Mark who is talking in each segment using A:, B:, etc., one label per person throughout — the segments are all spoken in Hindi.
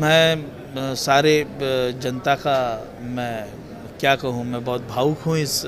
A: मैं सारे जनता का मैं क्या कहूँ मैं बहुत भावुक हूँ इस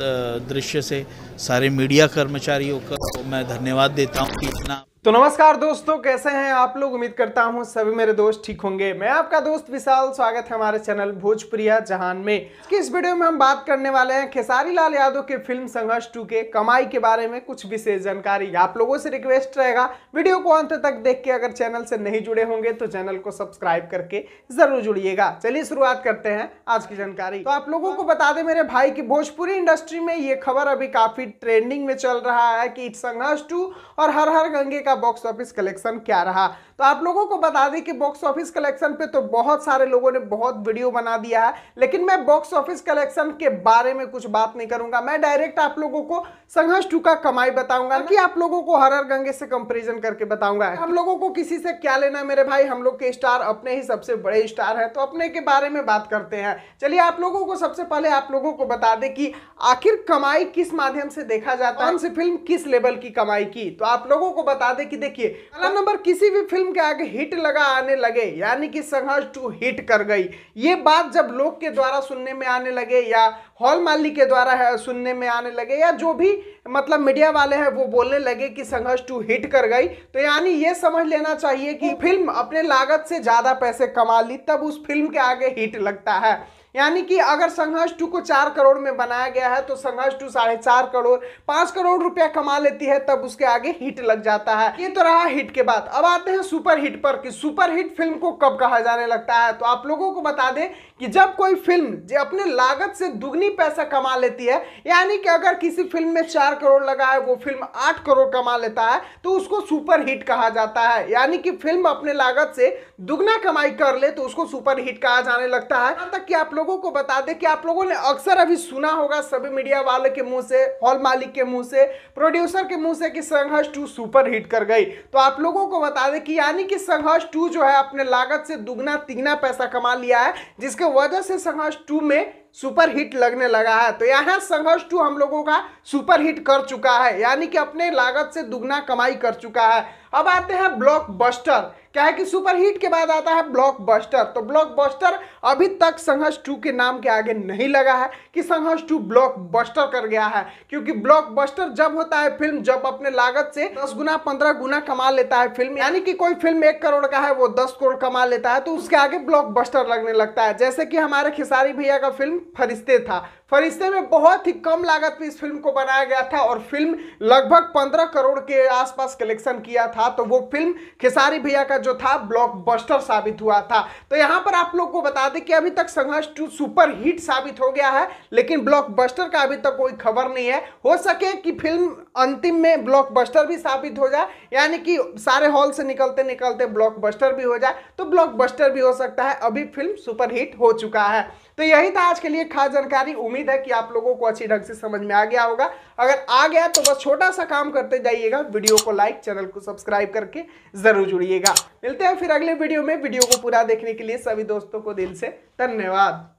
A: दृश्य से सारे मीडिया कर्मचारियों का मैं धन्यवाद देता हूँ कि इतना तो नमस्कार दोस्तों कैसे हैं आप लोग उम्मीद करता हूं सभी मेरे दोस्त ठीक होंगे मैं आपका दोस्त विशाल स्वागत है हमारे चैनल भोजप्रिया जहान में कि इस वीडियो में हम बात करने वाले हैं खेसारी लाल यादव के फिल्म संघर्ष टू के कमाई के बारे में कुछ विशेष जानकारी आप लोगों से रिक्वेस्ट रहेगा वीडियो को अंत तक देख के अगर चैनल से नहीं जुड़े होंगे तो चैनल को सब्सक्राइब करके जरूर जुड़िएगा चलिए शुरुआत करते हैं आज की जानकारी तो आप लोगों को बता दें मेरे भाई की भोजपुरी इंडस्ट्री में ये खबर अभी काफी ट्रेंडिंग में चल रहा है कि संघर्ष टू और हर हर गंगे का बॉक्स ऑफिस कलेक्शन क्या रहा तो आप लोगों को बता दें कि बॉक्स ऑफिस कलेक्शन पे तो बहुत सारे लोगों ने बहुत वीडियो बना दिया है लेकिन मैं बॉक्स ऑफिस कलेक्शन के बारे में कुछ बात नहीं करूंगा मैं डायरेक्ट आप लोगों को संघर्ष टू का कमाई बताऊंगा कि आप लोगों को हर हर गंगे से कंपेरिजन करके बताऊंगा हम लोगों को किसी से क्या लेना है मेरे भाई हम लोग के स्टार अपने ही सबसे बड़े स्टार है तो अपने के बारे में बात करते हैं चलिए आप लोगों को सबसे पहले आप लोगों को बता दे कि आखिर कमाई किस माध्यम से देखा जाता है फिल्म किस लेवल की कमाई की तो आप लोगों को बता दे है कि देखिए पहला मतलब नंबर किसी भी फिल्म के आगे हिट लगा आने लगे यानी कि संघर्ष टू हिट कर गई ये बात जब लोग के द्वारा सुनने में आने लगे या हॉल मालिक के द्वारा सुनने में आने लगे या जो भी मतलब मीडिया वाले हैं वो बोलने लगे कि संघर्ष टू हिट कर गई तो यानी ये समझ लेना चाहिए कि तो फिल्म अपने लागत से ज़्यादा पैसे कमा ली तब उस फिल्म के आगे हिट लगता है यानी कि अगर संघर्ष टू को चार करोड़ में बनाया गया है तो संघर्ष टू साढ़े चार करोड़ पांच करोड़ रुपया कमा लेती है तब उसके आगे हिट लग जाता है ये तो रहा हिट के बाद अब आते हैं सुपर हिट पर कि सुपर हिट फिल्म को कब कहा जाने लगता है तो आप लोगों को बता दें कि जब कोई फिल्म जो अपने लागत से दुगनी पैसा कमा लेती है यानी कि अगर किसी फिल्म में चार करोड़ लगा है वो फिल्म आठ करोड़ कमा लेता है तो उसको सुपर हिट कहा जाता है यानी कि फिल्म अपने लागत से दुगना कमाई कर ले तो उसको सुपर हिट कहा जाने लगता है तक कि आप लोग लोगों को बता दें कि आप लोगों ने अक्सर अभी सुना होगा सभी मीडिया वाले के मुंह से हॉल मालिक के मुंह से प्रोड्यूसर के मुंह से कि संघर्ष टू सुपर हिट कर गई तो आप लोगों को बता दें कि यानी कि संघर्ष टू जो है अपने लागत से दुगना तिगना पैसा कमा लिया है जिसके वजह से संघर्ष टू में सुपर हिट लगने लगा है तो यहाँ संघर्ष टू हम लोगों का सुपर हिट कर चुका है यानी कि अपने लागत से दुगना कमाई कर चुका है अब आते हैं ब्लॉकबस्टर क्या है कि सुपर हिट के बाद आता है ब्लॉकबस्टर तो ब्लॉकबस्टर अभी तक संघर्ष टू के नाम के आगे नहीं लगा है कि संघर्ष टू बस्टर कर गया है क्योंकि बस्टर जब होता है फिल्म जब अपने लागत से दस गुना पंद्रह गुना कमा लेता है फिल्म यानी कि कोई फिल्म एक करोड़ का है वो दस करोड़ कमा लेता है तो उसके आगे ब्लॉक लगने लगता है जैसे कि हमारे खिसारी भैया का फिल्म फरिश्ते था फरिश्ते में बहुत ही कम लागत में इस फिल्म को बनाया गया था और फिल्म लगभग पंद्रह करोड़ के आसपास कलेक्शन किया था तो वो फिल्म खेसारी भैया का जो था ब्लॉकबस्टर साबित हुआ था तो यहाँ पर आप लोग को बता दें कि अभी तक संघर्ष टू सुपर हिट साबित हो गया है लेकिन ब्लॉकबस्टर का अभी तक कोई खबर नहीं है हो सके कि फिल्म अंतिम में ब्लॉकबस्टर भी साबित हो जाए यानी कि सारे हॉल से निकलते निकलते ब्लॉकबस्टर भी हो जाए तो ब्लॉकबस्टर भी हो सकता है अभी फिल्म सुपरहिट हो चुका है तो यही था आज के लिए खास जानकारी उम्मीद उम्मीद है कि आप लोगों को अच्छी ढंग से समझ में आ गया होगा अगर आ गया तो बस छोटा सा काम करते जाइएगा वीडियो को लाइक चैनल को सब्सक्राइब करके जरूर जुड़िएगा मिलते हैं फिर अगले वीडियो में वीडियो को पूरा देखने के लिए सभी दोस्तों को दिल से धन्यवाद